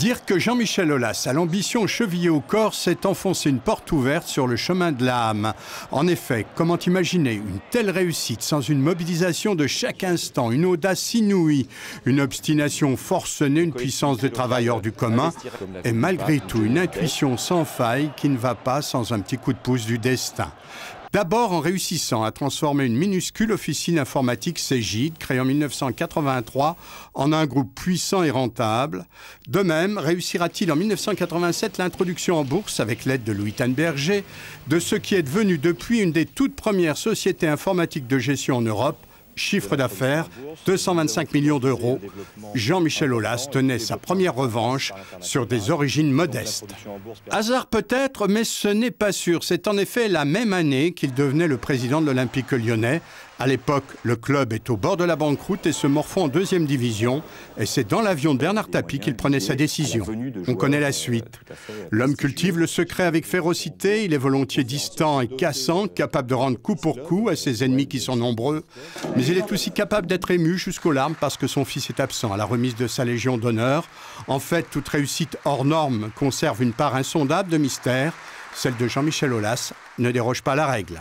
Dire que Jean-Michel Aulas à l'ambition chevillée au corps, s'est enfoncé une porte ouverte sur le chemin de l'âme. En effet, comment imaginer une telle réussite sans une mobilisation de chaque instant, une audace inouïe, une obstination forcenée, une puissance de travailleurs du commun et malgré tout une intuition sans faille qui ne va pas sans un petit coup de pouce du destin D'abord en réussissant à transformer une minuscule officine informatique Cégide, créée en 1983, en un groupe puissant et rentable. De même, réussira-t-il en 1987 l'introduction en bourse, avec l'aide de Louis Tanberger, de ce qui est devenu depuis une des toutes premières sociétés informatiques de gestion en Europe, Chiffre d'affaires, 225 millions d'euros. Jean-Michel Aulas tenait sa première revanche sur des origines modestes. Hasard peut-être, mais ce n'est pas sûr. C'est en effet la même année qu'il devenait le président de l'Olympique lyonnais à l'époque, le club est au bord de la banqueroute et se morfond en deuxième division. Et c'est dans l'avion de Bernard Tapie qu'il prenait sa décision. On connaît la suite. L'homme cultive le secret avec férocité. Il est volontiers distant et cassant, capable de rendre coup pour coup à ses ennemis qui sont nombreux. Mais il est aussi capable d'être ému jusqu'aux larmes parce que son fils est absent à la remise de sa Légion d'honneur. En fait, toute réussite hors norme conserve une part insondable de mystère. Celle de Jean-Michel Aulas ne déroge pas la règle.